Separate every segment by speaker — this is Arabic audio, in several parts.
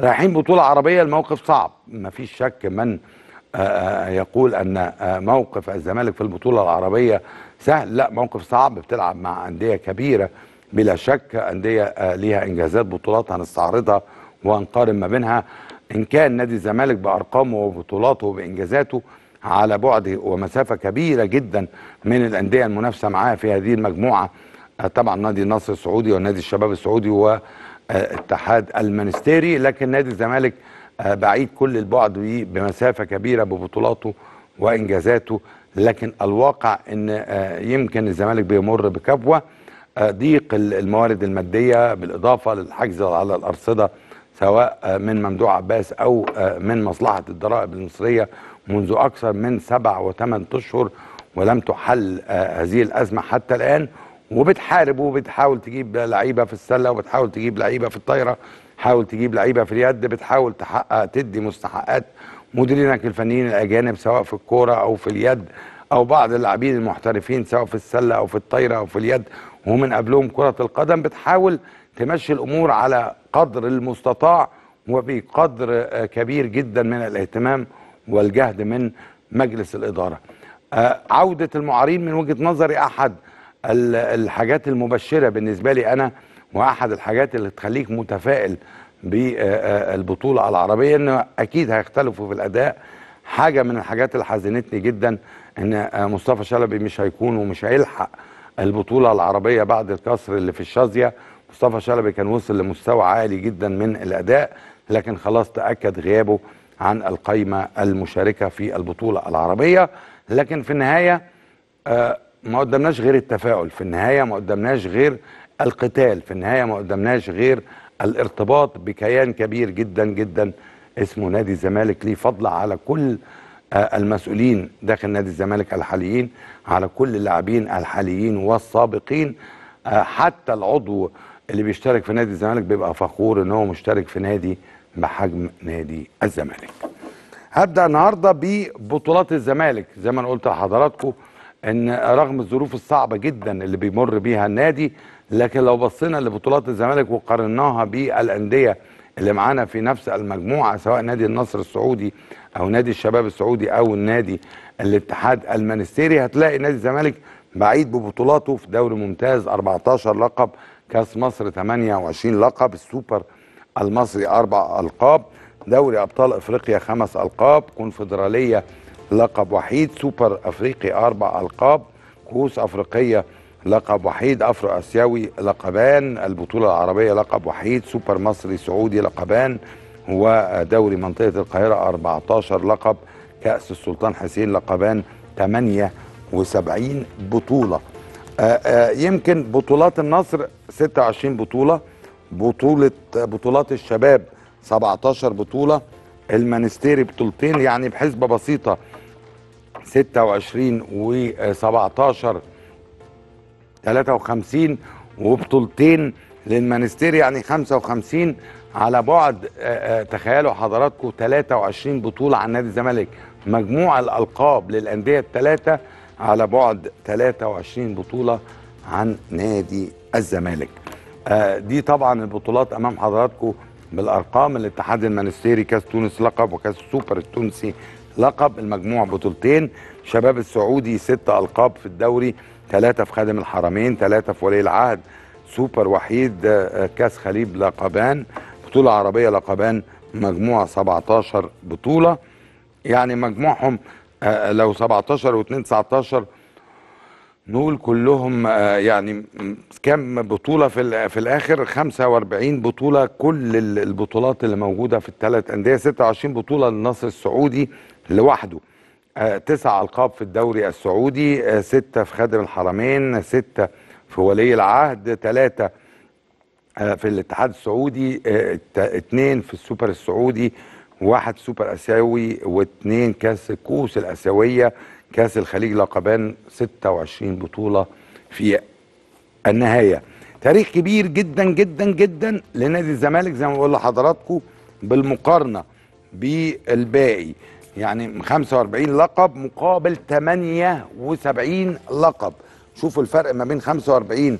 Speaker 1: رايحين بطولة عربية الموقف صعب مفيش شك من آه، آه، يقول أن آه، موقف الزمالك في البطولة العربية سهل لا موقف صعب بتلعب مع أندية كبيرة بلا شك أندية ليها إنجازات بطولات هنستعرضها وهنقارن ما بينها إن كان نادي الزمالك بأرقامه وبطولاته وبإنجازاته على بعد ومسافة كبيرة جدا من الأندية المنافسة معاه في هذه المجموعة طبعا نادي النصر السعودي ونادي الشباب السعودي و اتحاد المانستيري لكن نادي الزمالك آه، بعيد كل البعد بمسافه كبيره ببطولاته وانجازاته لكن الواقع ان آه، يمكن الزمالك بيمر بكبوه آه، ضيق الموارد الماديه بالاضافه للحجز على الارصده سواء من ممدوح عباس او من مصلحه الضرائب المصريه منذ اكثر من سبع وثمان اشهر ولم تحل هذه الازمه حتى الان وبتحارب وبتحاول تجيب لعيبه في السله وبتحاول تجيب لعيبه في الطايره حاول تجيب لعيبه في اليد بتحاول تحقق تدي مستحقات مديرينك الفنيين الاجانب سواء في الكوره او في اليد او بعض اللاعبين المحترفين سواء في السله او في الطايره او في اليد ومن قبلهم كره القدم بتحاول تمشي الامور على قدر المستطاع وبقدر كبير جدا من الاهتمام والجهد من مجلس الاداره. آه، عوده المعارين من وجهه نظري احد الحاجات المبشره بالنسبه لي انا واحد الحاجات اللي تخليك متفائل بالبطوله العربيه ان اكيد هيختلفوا في الاداء حاجه من الحاجات اللي حزنتني جدا ان مصطفى شلبي مش هيكون ومش هيلحق البطوله العربيه بعد الكسر اللي في الشازيه مصطفى شلبي كان وصل لمستوى عالي جدا من الاداء لكن خلاص تاكد غيابه عن القايمه المشاركه في البطوله العربيه لكن في النهايه ما قدمناش غير التفاؤل في النهايه ما قدمناش غير القتال في النهايه ما قدمناش غير الارتباط بكيان كبير جدا جدا اسمه نادي الزمالك ليه فضل على كل آه، المسؤولين داخل نادي الزمالك الحاليين على كل اللاعبين الحاليين والسابقين آه، حتى العضو اللي بيشترك في نادي الزمالك بيبقى فخور ان هو مشترك في نادي بحجم نادي الزمالك هبدا النهارده ببطولات الزمالك زي ما انا قلت لحضراتكم ان رغم الظروف الصعبه جدا اللي بيمر بيها النادي لكن لو بصينا لبطولات الزمالك وقارناها بالانديه اللي معانا في نفس المجموعه سواء نادي النصر السعودي او نادي الشباب السعودي او النادي الاتحاد المانستيري هتلاقي نادي الزمالك بعيد ببطولاته في دوري ممتاز 14 لقب كاس مصر 28 لقب السوبر المصري اربع القاب دوري ابطال افريقيا خمس القاب كونفدراليه لقب وحيد سوبر افريقي اربع القاب كؤوس افريقيه لقب وحيد افرو اسيوي لقبان البطوله العربيه لقب وحيد سوبر مصري سعودي لقبان ودوري منطقه القاهره 14 لقب كاس السلطان حسين لقبان 78 بطوله آآ آه، آآ آه، يمكن بطولات النصر 26 بطوله بطوله بطولات الشباب 17 بطوله المانستيري بطولتين يعني بحسبه بسيطه 26 و17 53 وبطولتين للمانستيري يعني 55 على بعد آه، آه، تخيلوا حضراتكم 23 بطوله عن نادي الزمالك مجموع الالقاب للانديه الثلاثه على بعد 23 بطوله عن نادي الزمالك دي طبعا البطولات امام حضراتكم بالارقام الاتحاد المانستيري كاس تونس لقب وكاس السوبر التونسي لقب المجموع بطولتين شباب السعودي ست القاب في الدوري ثلاثه في خادم الحرمين ثلاثه في ولي العهد سوبر وحيد آه، كاس خليب لقبان بطوله عربيه لقبان مجموعه 17 بطوله يعني مجموعهم آه، لو 17 و2 19 نقول كلهم آه، يعني كم بطولة في في الآخر 45 بطولة كل البطولات اللي موجودة في الثلاث أندية 26 بطولة للنصر السعودي لوحده آه، تسع ألقاب في الدوري السعودي آه، ستة في خادم الحرمين ستة في ولي العهد ثلاثة في الاتحاد السعودي اثنين في السوبر السعودي واحد سوبر اسيوي واثنين كاس الكؤوس الاسيويه كاس الخليج لقبان 26 بطولة في النهاية تاريخ كبير جدا جدا جدا لنادي الزمالك زي ما بقول لحضراتكم بالمقارنة بالباقي يعني 45 لقب مقابل 78 لقب شوفوا الفرق ما بين 45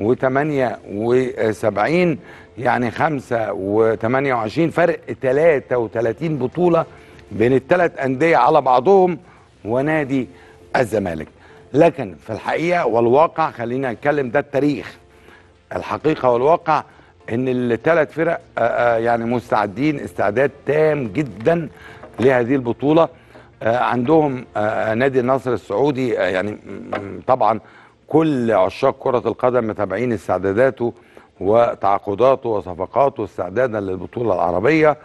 Speaker 1: و 78 يعني 5 و 28 فرق 33 بطولة بين الثلاث أندية على بعضهم ونادي الزمالك لكن في الحقيقه والواقع خلينا نتكلم ده التاريخ الحقيقه والواقع ان الثلاث فرق آه، آه، يعني مستعدين استعداد تام جدا لهذه البطوله آه، عندهم نادي النصر السعودي يعني طبعا كل عشاق كره القدم متابعين استعداداته وتعاقداته وصفقاته استعدادا للبطوله العربيه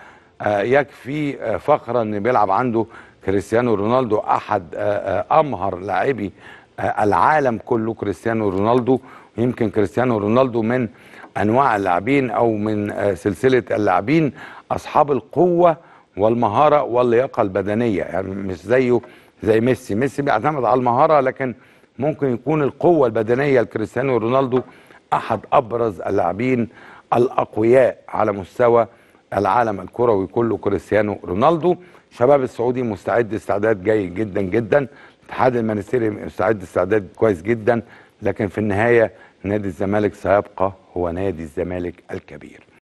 Speaker 1: يكفي فخرا ان بيلعب عنده كريستيانو رونالدو احد آه، آه، امهر لاعبي آه، العالم كله كريستيانو رونالدو يمكن كريستيانو رونالدو من انواع اللاعبين او من سلسله اللاعبين اصحاب القوه والمهاره واللياقه البدنيه يعني مش زيه زي ميسي ميسي بيعتمد على المهاره لكن ممكن يكون القوه البدنيه لكريستيانو رونالدو احد ابرز اللاعبين الاقوياء على مستوى العالم الكروي كله كريستيانو رونالدو شباب السعودي مستعد استعداد جيد جدا جدا الاتحاد المانستيري مستعد استعداد كويس جدا لكن في النهايه نادي الزمالك سيبقى هو نادي الزمالك الكبير